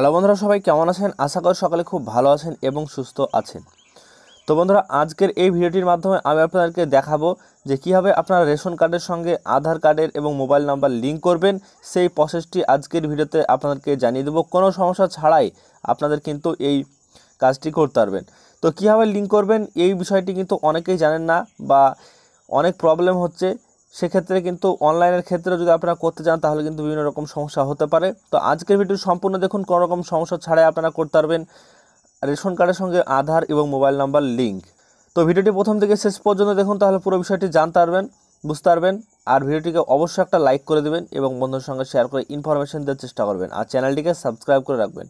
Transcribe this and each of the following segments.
hello বন্ধুরা সবাই কেমন আছেন আশা করি সকালে খুব ভালো আছেন এবং সুস্থ আছেন তো বন্ধুরা আজকের এই ভিডিওটির মাধ্যমে আমি আপনাদেরকে দেখাবো যে কীভাবে আপনারা রেশন কার্ডের সঙ্গে আধার কার্ডের এবং মোবাইল নাম্বার লিঙ্ক করবেন সেই প্রসেসটি আজকের ভিডিওতে আপনাদেরকে জানিয়ে দেবো কোনো সমস্যা ছাড়াই আপনাদের কিন্তু এই কাজটি করতে পারবেন তো কীভাবে লিঙ্ক করবেন এই বিষয়টি কিন্তু অনেকেই জানেন না বা অনেক প্রবলেম হচ্ছে সেক্ষেত্রে কিন্তু অনলাইনের ক্ষেত্রে যদি আপনারা করতে চান তাহলে কিন্তু বিভিন্ন রকম সমস্যা হতে পারে তো আজকের ভিডিও সম্পূর্ণ দেখুন কোনো রকম সমস্যা ছাড়াই আপনারা করতে পারবেন রেশন কার্ডের সঙ্গে আধার এবং মোবাইল নাম্বার লিঙ্ক তো ভিডিওটি প্রথম থেকে শেষ পর্যন্ত দেখুন তাহলে পুরো বিষয়টি জানতে পারবেন বুঝতে পারবেন আর ভিডিওটিকে অবশ্যই একটা লাইক করে দেবেন এবং বন্ধুর সঙ্গে শেয়ার করে ইনফরমেশন দেওয়ার চেষ্টা করবেন আর চ্যানেলটিকে সাবস্ক্রাইব করে রাখবেন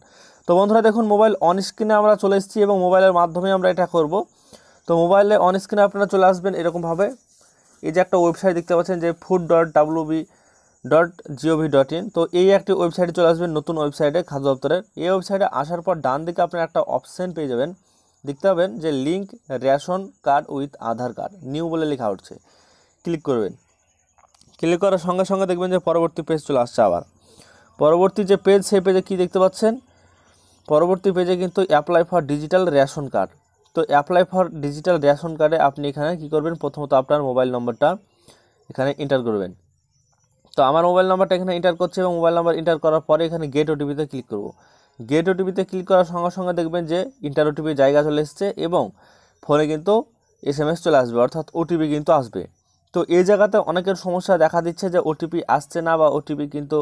তো বন্ধুরা দেখুন মোবাইল অন স্ক্রিনে আমরা চলে এসেছি এবং মোবাইলের মাধ্যমে আমরা এটা করব তো মোবাইলে অন স্ক্রিনে আপনারা চলে আসবেন এরকমভাবে এই যে একটা ওয়েবসাইট দেখতে পাচ্ছেন যে food dot B dot gov dot in তো এই একটি ওয়েবসাইটে চলে আসবেন নতুন ওয়েবসাইটে খাদ্য দপ্তরের এই ওয়েবসাইটে আসার পর ডান দিকে আপনার একটা অপশান পেয়ে যাবেন দেখতে পাবেন যে link ration card with Aadhaar card new বলে লেখা উঠছে ক্লিক করবেন ক্লিক করার সঙ্গে সঙ্গে দেখবেন যে পরবর্তী পেজ চলে আসছে আবার পরবর্তী যে পেজ সেই পেজে কী দেখতে পাচ্ছেন পরবর্তী পেজে কিন্তু apply for digital ration card তো অ্যাপ্লাই ফর ডিজিটাল রেশন কার্ডে আপনি এখানে কি করবেন প্রথমত আপনার মোবাইল নম্বরটা এখানে এন্টার করবেন তো আমার মোবাইল নাম্বারটা এখানে এন্টার করছে এবং মোবাইল নাম্বার এন্টার করার পরে এখানে গেট ওটিপিতে ক্লিক করব গেট ওটিপিতে ক্লিক করার সঙ্গে সঙ্গে দেখবেন যে ইন্টার ওটিপির জায়গা চলে এসছে এবং ফোনে কিন্তু এস এম চলে আসবে অর্থাৎ ওটিপি কিন্তু আসবে তো এই জায়গাতে অনেকের সমস্যা দেখা দিচ্ছে যে ওটিপি আসছে না বা ওটিপি কিন্তু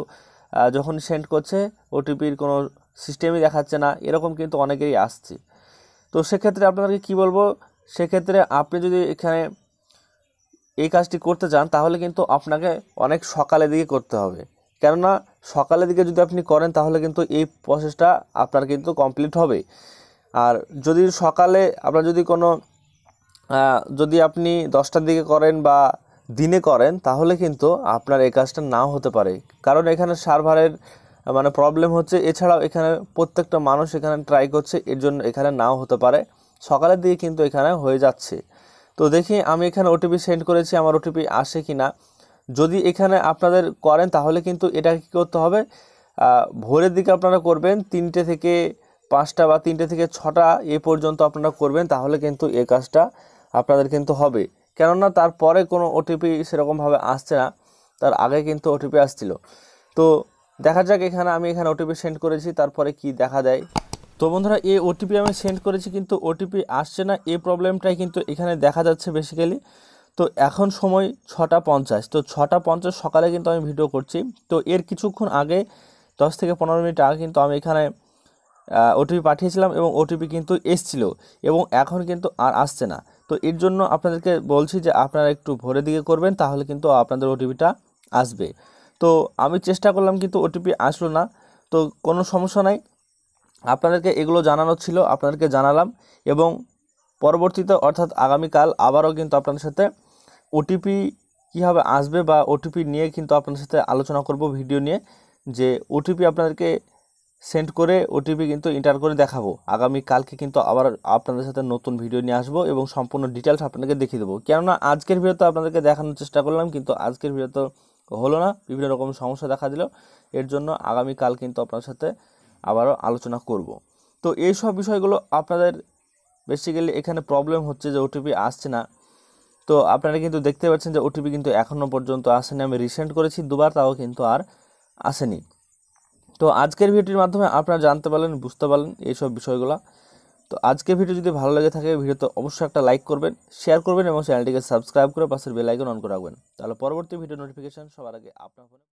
যখন সেন্ড করছে ওটিপির কোনো সিস্টেমই দেখাচ্ছে না এরকম কিন্তু অনেকেরই আসছে তো সেক্ষেত্রে আপনাদেরকে কি বলবো সেক্ষেত্রে আপনি যদি এখানে এই কাজটি করতে চান তাহলে কিন্তু আপনাকে অনেক সকালের দিকে করতে হবে কেননা সকালের দিকে যদি আপনি করেন তাহলে কিন্তু এই প্রসেসটা আপনার কিন্তু কমপ্লিট হবে আর যদি সকালে আপনার যদি কোনো যদি আপনি দশটার দিকে করেন বা দিনে করেন তাহলে কিন্তু আপনার এই কাজটা নাও হতে পারে কারণ এখানে সার্ভারের মানে প্রবলেম হচ্ছে এছাড়াও এখানে প্রত্যেকটা মানুষ এখানে ট্রাই করছে এর জন্য এখানে নাও হতে পারে সকালের দিকে কিন্তু এখানে হয়ে যাচ্ছে তো দেখি আমি এখানে ওটিপি সেন্ড করেছি আমার ওটিপি আসে কি না যদি এখানে আপনাদের করেন তাহলে কিন্তু এটা কী করতে হবে ভোরের দিকে আপনারা করবেন তিনটে থেকে পাঁচটা বা তিনটে থেকে ছটা এ পর্যন্ত আপনারা করবেন তাহলে কিন্তু এ কাজটা আপনাদের কিন্তু হবে কেননা তারপরে কোনো ওটিপি সেরকমভাবে আসছে না তার আগে কিন্তু ওটিপি আসছিল তো দেখা যাক এখানে আমি এখানে ওটিপি সেন্ড করেছি তারপরে কি দেখা দেয় তো বন্ধুরা এই ওটিপি আমি সেন্ড করেছি কিন্তু ওটিপি আসছে না এই প্রবলেমটাই কিন্তু এখানে দেখা যাচ্ছে বেসিক্যালি তো এখন সময় ছটা পঞ্চাশ তো ছটা পঞ্চাশ সকালে কিন্তু আমি ভিডিও করছি তো এর কিছুক্ষণ আগে দশ থেকে পনেরো মিনিট আগে কিন্তু আমি এখানে ওটিপি পাঠিয়েছিলাম এবং ওটিপি কিন্তু এসছিল এবং এখন কিন্তু আর আসছে না তো এর জন্য আপনাদেরকে বলছি যে আপনারা একটু ভোরের দিকে করবেন তাহলে কিন্তু আপনাদের ওটিপিটা আসবে তো আমি চেষ্টা করলাম কিন্তু ওটিপি আসলো না তো কোনো সমস্যা নাই আপনাদেরকে এগুলো জানানো ছিল আপনাদেরকে জানালাম এবং পরবর্তীতে অর্থাৎ আগামীকাল আবারও কিন্তু আপনাদের সাথে ওটিপি কীভাবে আসবে বা ওটিপি নিয়ে কিন্তু আপনাদের সাথে আলোচনা করব ভিডিও নিয়ে যে ওটিপি আপনাদেরকে সেন্ড করে ওটিপি কিন্তু ইন্টার করে দেখাবো আগামী কালকে কিন্তু আবার আপনাদের সাথে নতুন ভিডিও নিয়ে আসবো এবং সম্পূর্ণ ডিটেলস আপনাদেরকে দেখিয়ে দেবো কেননা আজকের তো আপনাদেরকে দেখানোর চেষ্টা করলাম কিন্তু আজকের তো হলো না বিভিন্ন রকম সমস্যা দেখা দিল এর জন্য আগামীকাল কিন্তু আপনার সাথে আবারও আলোচনা করব তো এই সব বিষয়গুলো আপনাদের বেসিক্যালি এখানে প্রবলেম হচ্ছে যে ওটিপি আসছে না তো আপনারা কিন্তু দেখতে পাচ্ছেন যে ওটিপি কিন্তু এখনও পর্যন্ত আসেনি আমি রিসেন্ট করেছি দুবার তাও কিন্তু আর আসেনি তো আজকের ভিডিওটির মাধ্যমে আপনারা জানতে পারলেন বুঝতে পারলেন এইসব বিষয়গুলো তো আজকে ভিডিও যদি ভালো লাগে থাকে ভিডিওতে অবশ্যই একটা লাইক করবেন শেয়ার করবেন এবং চ্যানেলটিকে সাবস্ক্রাইব করে পাশের বেলাইকন অন করে রাখবেন তাহলে পরবর্তী ভিডিও নোটিফিকেশন সবার আগে আপনার ফোনে